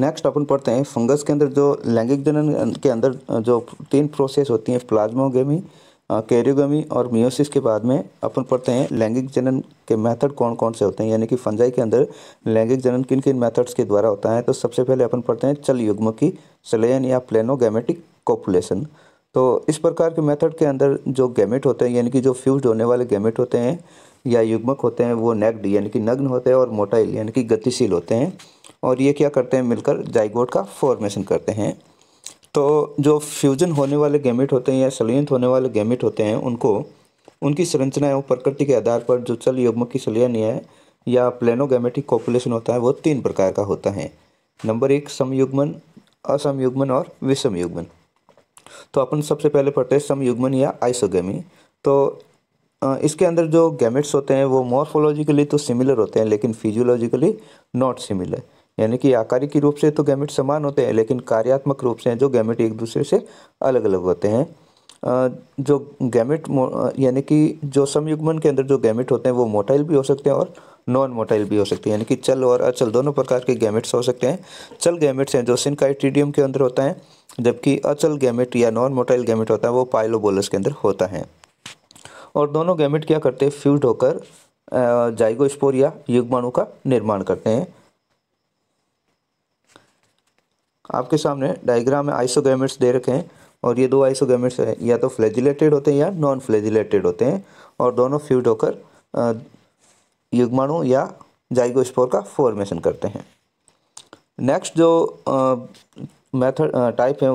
next अपन पढ़ते हैं fungus के अंदर जो लैंगिक जनन के अंदर जो तीन प्रोसेस होती हैं प्लाज्मोगेमी कैरियोगी और मियोसिस के बाद में अपन पढ़ते हैं लैंगिक जनन के मेथड कौन कौन से होते हैं यानी कि फंजाई के अंदर लैंगिक जनन किन किन मेथड्स के द्वारा होता है तो सबसे पहले अपन पढ़ते हैं चल युग्म की सलेन या प्लेनोगेमेटिक कॉपुलेशन तो इस प्रकार के मेथड के अंदर जो गैमेट होते हैं यानी कि जो फ्यूज होने वाले गैमेट होते हैं या युग्मक होते हैं वो नेक्ड यानी कि नग्न होते हैं और मोटाइल यानी कि गतिशील होते हैं और ये क्या करते हैं मिलकर जाइगोट का फॉर्मेशन करते हैं तो जो फ्यूजन होने वाले गैमेट होते हैं या सलियंत होने वाले गैमेट होते हैं उनको उनकी संरचनाएँ और प्रकृति के आधार पर जो चल युग्मक की सलियन है या प्लेनोगेमेटिक पॉपुलेशन होता है वो तीन प्रकार का होता है नंबर एक समयुग्मन असमयुग्मन और विषमयुग्मन तो अपन सबसे पहले पढ़ते हैं समयुग्मन या आइसोगेमी तो इसके अंदर जो गैमेट्स होते हैं वो मॉर्फोलॉजिकली तो सिमिलर होते हैं लेकिन फिजियोलॉजिकली नॉट सिमिलर यानी कि आकारिक रूप से तो गैमेट समान होते हैं लेकिन कार्यात्मक रूप से जो गैमेट एक दूसरे से अलग अलग होते हैं जो गैमेट यानी कि जो समयुग्मन के अंदर जो गैमेट होते हैं वो मोटाइल भी हो सकते हैं और नॉन मोटाइल भी हो सकती है यानी कि चल और अचल दोनों प्रकार के गैमेट्स हो सकते हैं चल गैमेट्स हैं जो सिनकाइटिडियम के अंदर होता है जबकि अचल गैमेट या नॉन मोटाइल गैमेट होता है वो पाइलोबोलस के अंदर होता है और दोनों गैमेट क्या करते हैं फ्यूज होकर जाइगोस्पोर या युगमाणु का निर्माण करते हैं आपके सामने डायग्राम में आइसोगैमेट्स दे रखे हैं और ये दो आइसोगैमेट्स हैं या तो फ्लेजिलेटेड होते हैं या नॉन फ्लेजिलेटेड होते हैं और दोनों फ्यूड होकर युग्माणु या जाइगोस्पोर का फॉर्मेशन करते हैं नेक्स्ट जो मेथड टाइप है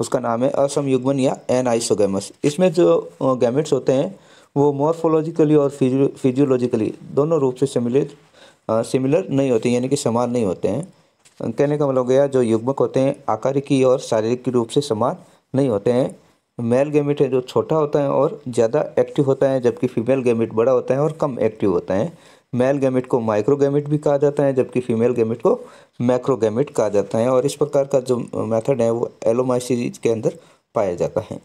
उसका नाम है असमयुग्मन या एन आइसोगेमस इसमें जो गैमेट्स होते हैं वो मॉर्फोलॉजिकली और फिजियोलॉजिकली दोनों रूप से सिमिलर सिमिलर नहीं होते यानी कि समान नहीं होते हैं कहने का मतलब गया जो युग्मक होते हैं आकारिकी और शारीरिक रूप से समान नहीं होते हैं मेल गेमिट है जो छोटा होता है और ज़्यादा एक्टिव होता है जबकि फीमेल गेमिट बड़ा होता है और कम एक्टिव होता है मेल गेमिट को माइक्रो गेमिट भी कहा जाता है जबकि फीमेल गेमिट को मैक्रो गेमिट कहा जाता है और इस प्रकार का जो मेथड है वो एलोमाइसिस के अंदर पाया जाता है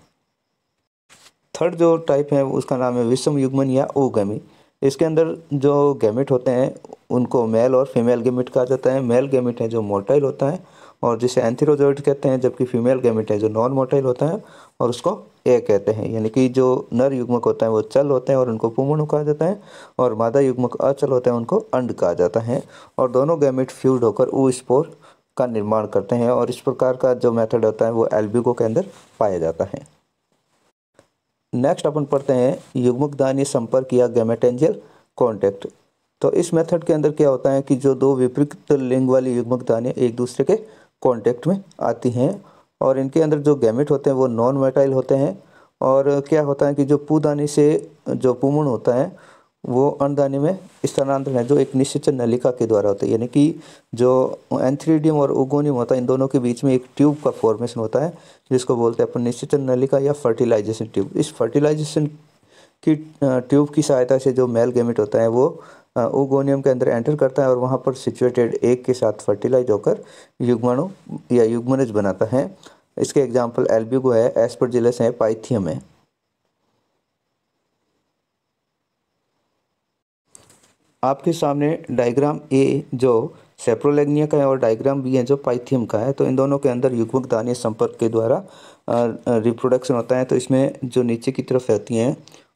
थर्ड जो टाइप है उसका नाम है विषम युग्मन या ओगमी इसके अंदर जो गेमिट होते हैं उनको मेल और फीमेल गेमिट कहा जाता है मेल गेमिट है जो मोटाइल होता है और जिसे एंथीरोजोइड कहते हैं जबकि फीमेल गैमेट है जो नॉन मोटाइल होता है और उसको ए कहते हैं यानी कि जो नर युग्मक होता है वो चल होते हैं और उनको पुमणु कहा जाता है और मादा युग्मक अचल होते हैं उनको अंड कहा जाता है और दोनों गैमिट फ्यूज होकर ऊ स्पोर का निर्माण करते हैं और इस प्रकार का जो मेथड होता है वो एल्बिगो के अंदर पाया जाता है नेक्स्ट अपन पढ़ते हैं दानी संपर्क या गैमेटेंजियल कॉन्टैक्ट तो इस मेथड के अंदर क्या होता है कि जो दो विपरीत लिंग वाली दानी एक दूसरे के कॉन्टेक्ट में आती हैं और इनके अंदर जो गैमिट होते हैं वो नॉन मेटाइल होते हैं और क्या होता है कि जो पूदानी से जो पुमण होता है वो अन्नदानी में स्थानांतरण है जो एक निश्चित नलिका के द्वारा होता है यानी कि जो एंथ्रीडियम और उगोनियम होता है इन दोनों के बीच में एक ट्यूब का फॉर्मेशन होता है जिसको बोलते हैं अपन निश्चित नलिका या फर्टिलाइजेशन ट्यूब इस फर्टिलाइजेशन की ट्यूब की सहायता से जो मेल गेमिट होता है वो ओगोनियम के अंदर एंटर करता है और वहाँ पर सिचुएटेड एक के साथ फर्टिलाइज होकर युग्मणु या युग्मनज बनाता है इसके एग्जाम्पल एल्ब्यूगो है एस्परजिलस है पाइथियम है आपके सामने डायग्राम ए जो सेप्रोलेग्निया का है और डायग्राम बी है जो पाइथियम का है तो इन दोनों के अंदर युग्मक दानीय संपर्क के द्वारा रिप्रोडक्शन होता है तो इसमें जो नीचे की तरफ रहती हैं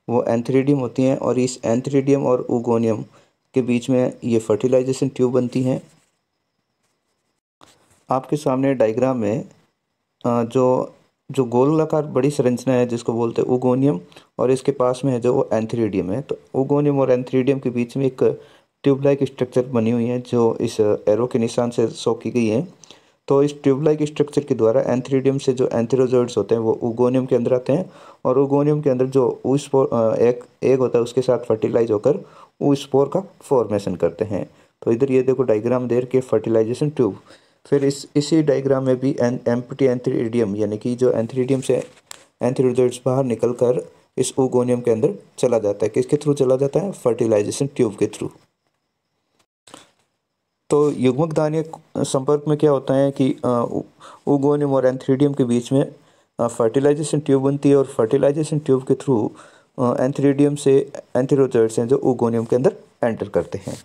वो एंथ्रीडियम होती हैं और इस एंथ्रीडियम और उगोनियम के बीच में ये फर्टिलाइजेशन ट्यूब बनती हैं आपके सामने डायग्राम में जो जो गोलाकार बड़ी संरचना है जिसको बोलते हैं ओगोनियम और इसके पास में है जो एंथ्रीडियम है तो ओगोनियम और एंथ्रीडियम के बीच में एक ट्यूबलाइक स्ट्रक्चर बनी हुई है जो इस एरो के निशान से शो की गई है तो इस ट्यूबलाइक स्ट्रक्चर के द्वारा एंथ्रीडियम से जो एंथ्रोजोइड्स होते हैं वो उगोनियम के अंदर आते हैं और उगोनियम के अंदर जो स्पोर एक एक होता है उसके साथ फर्टिलाइज होकर स्पोर का फॉर्मेशन करते हैं तो इधर ये देखो डायग्राम देर के फर्टिलाइजेशन ट्यूब फिर इस इसी डायग्राम में भी एन एम्पटी एंथ्रीडियम यानी कि जो एंथ्रीडियम से एंथ्रीडोइड्स बाहर निकल कर इस ओगोनियम के अंदर चला जाता है किसके थ्रू चला जाता है फर्टिलाइजेशन ट्यूब के थ्रू तो युग्मक दाने संपर्क में क्या होता है कि ओगोनियम और एंथ्रीडियम के बीच में फर्टिलाइजेशन ट्यूब बनती है और फर्टिलाइजेशन ट्यूब के थ्रू एंथ्रीडियम से एंथ्रोजर्ट्स हैं जो ओगोनियम के अंदर एंटर करते हैं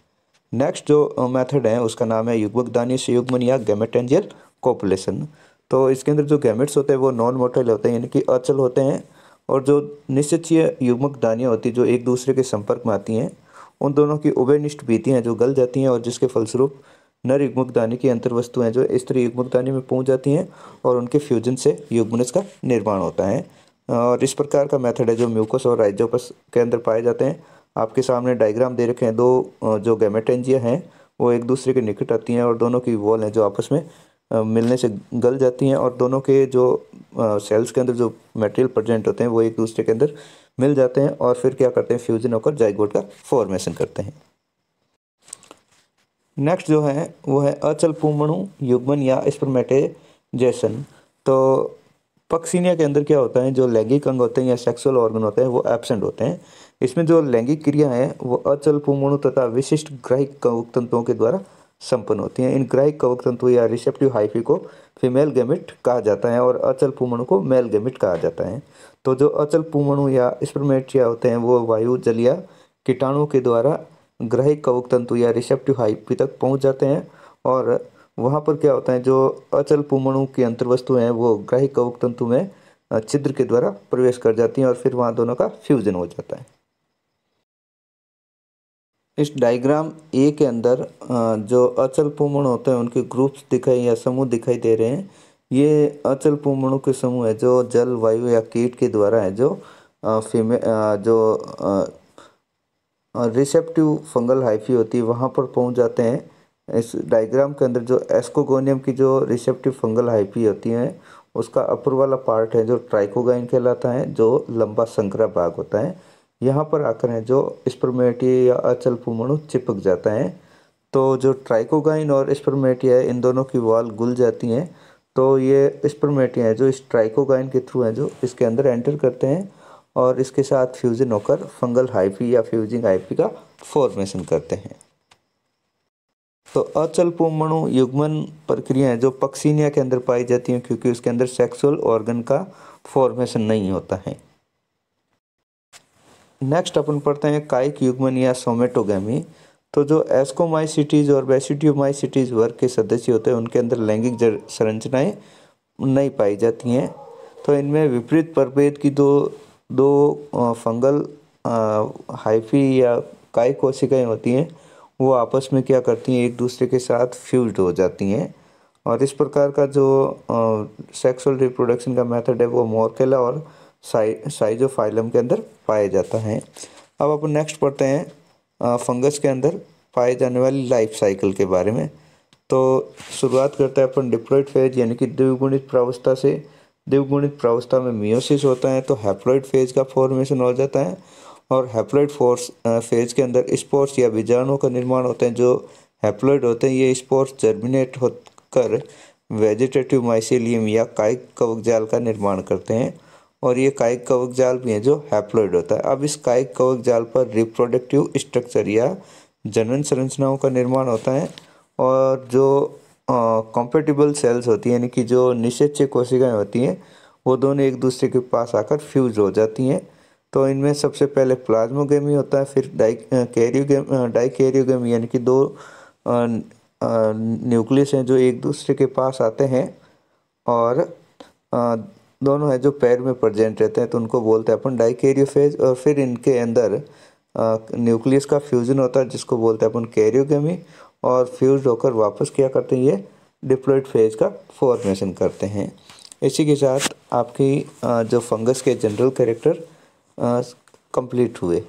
नेक्स्ट जो मेथड है उसका नाम है युग्मक दानी संयुग्मन या गैमेटेंजियल कॉपुलेशन तो इसके अंदर जो गैमेट्स होते हैं वो नॉन मोटाइल होते हैं यानी कि अचल होते हैं और जो निश्चित युग्मक दानियाँ होती हैं जो एक दूसरे के संपर्क में आती हैं उन दोनों की उभयनिष्ठ भीतियाँ जो गल जाती हैं और जिसके फलस्वरूप नर युग्मकदानी की अंतर्वस्तु हैं जो स्त्री युग्मकदानी में पहुँच जाती हैं और उनके फ्यूजन से युग्मनस का निर्माण होता है और इस प्रकार का मेथड है जो म्यूकस और राइजोपस के अंदर पाए जाते हैं आपके सामने डायग्राम दे रखे हैं दो जो गैमेटेंजिया हैं वो एक दूसरे के निकट आती हैं और दोनों की वॉल हैं जो आपस में मिलने से गल जाती हैं और दोनों के जो सेल्स के अंदर जो मटेरियल प्रजेंट होते हैं वो एक दूसरे के अंदर मिल जाते हैं और फिर क्या करते हैं फ्यूजन होकर जाइगोट का फॉर्मेशन करते हैं नेक्स्ट जो है वो है अचल पूमणु युग्मन या स्पर्मेटेजेशन तो पक्सीनिया के अंदर क्या होता है जो लैंगिक अंग होते हैं या सेक्सुअल ऑर्गन होते हैं वो एबसेंट होते हैं इसमें जो लैंगिक क्रिया है वो अचल पूमणु तथा विशिष्ट ग्राहिक तंत्रों के द्वारा संपन्न होती हैं इन ग्राहिक कवक तंतु या रिसेप्टिव हाइफी को फीमेल गेमिट कहा जाता है और अचल पुमणु को मेल गेमिट कहा जाता है तो जो अचल पुमणु या स्प्रमेटिया होते हैं वो वायु जलिया कीटाणु के द्वारा ग्राहिक कवक तंतु या रिसेप्टिव हाइफी तक पहुँच जाते हैं और वहाँ पर क्या होता है जो अचल पुमणु की अंतर्वस्तु हैं वो ग्राही कवक तंतु में छिद्र के द्वारा प्रवेश कर जाती हैं और फिर वहाँ दोनों का फ्यूजन हो जाता है इस डायग्राम ए के अंदर जो अचल पुमण होते हैं उनके ग्रुप्स दिखाई या समूह दिखाई दे रहे हैं ये अचल पुमणों के समूह है जो जल वायु या कीट के द्वारा है जो फीमे जो रिसेप्टिव फंगल हाइफी होती है वहाँ पर पहुँच जाते हैं इस डायग्राम के अंदर जो एस्कोगोनियम की जो रिसेप्टिव फंगल हाइफी होती है उसका अपर वाला पार्ट है जो ट्राइकोगाइन कहलाता है जो लंबा संकरा भाग होता है यहाँ पर आकर हैं जो स्पर्मेटिया या अचल पुमणु चिपक जाता है तो जो ट्राइकोगाइन और स्प्रोमेटिया है इन दोनों की वाल गुल जाती हैं तो ये स्प्रोमेटिया है जो इस ट्राइकोगाइन के थ्रू हैं जो इसके अंदर एंटर करते हैं और इसके साथ फ्यूजन होकर फंगल हाइपी या फ्यूजिंग हाइपी का फॉर्मेशन करते हैं तो अचल पोमणु युग्मन प्रक्रिया है जो पक्सीनिया के अंदर पाई जाती हैं क्योंकि उसके अंदर सेक्सुअल ऑर्गन का फॉर्मेशन नहीं होता है नेक्स्ट अपन पढ़ते हैं काइक युग्मन या सोमेटोगेमी तो जो एस्कोमाइसिटीज और बेसिटियोमाइसिटीज वर्ग के सदस्य होते हैं उनके अंदर लैंगिक संरचनाएँ नहीं पाई जाती हैं तो इनमें विपरीत प्रभेद की दो दो फंगल हाइफी या काई कोशिकाएँ होती हैं वो आपस में क्या करती हैं एक दूसरे के साथ फ्यूज्ड हो जाती हैं और इस प्रकार का जो सेक्सुअल रिप्रोडक्शन का मेथड है वो मोरकेला और साइजोफाइलम के अंदर पाया जाता है अब अपन नेक्स्ट पढ़ते हैं फंगस के अंदर पाए जाने वाली लाइफ साइकिल के बारे में तो शुरुआत करते हैं अपन डिप्लोइड फेज यानी कि द्विगुणित प्रावस्था से द्विगुणित प्रावस्था में मियोसिस होता है तो हैप्लोइड फेज का फॉर्मेशन हो जाता है और हैप्लोइड फोर्स फेज के अंदर स्पोर्स या बीजाणुओं का निर्माण होते हैं जो हैप्लोइड होते हैं ये स्पोर्स जर्मिनेट होकर वेजिटेटिव माइसिलियम या कायिक कवकजाल का निर्माण करते हैं और ये कायिक कवक जाल भी है जो हैप्लोइड होता है अब इस कायिक कवक जाल पर रिप्रोडक्टिव स्ट्रक्चर या जनन संरचनाओं का निर्माण होता है और जो कॉम्पेटिबल सेल्स होती हैं यानी कि जो निषेच्य कोशिकाएं होती हैं वो दोनों एक दूसरे के पास आकर फ्यूज हो जाती हैं तो इनमें सबसे पहले प्लाज्मोगेमी होता है फिर डाई कैरियोगेम डाई कैरियोगेमी यानी कि दो न्यूक्लियस हैं जो एक दूसरे के पास आते हैं और दोनों है जो पैर में प्रजेंट रहते हैं तो उनको बोलते हैं अपन डाइकेरियोफेज और फिर इनके अंदर न्यूक्लियस का फ्यूजन होता है जिसको बोलते हैं अपन कैरियोगेमी और फ्यूज होकर वापस क्या करते हैं ये डिप्लोइड फेज का फॉर्मेशन करते हैं इसी के साथ आपकी जो फंगस के जनरल कैरेक्टर कंप्लीट हुए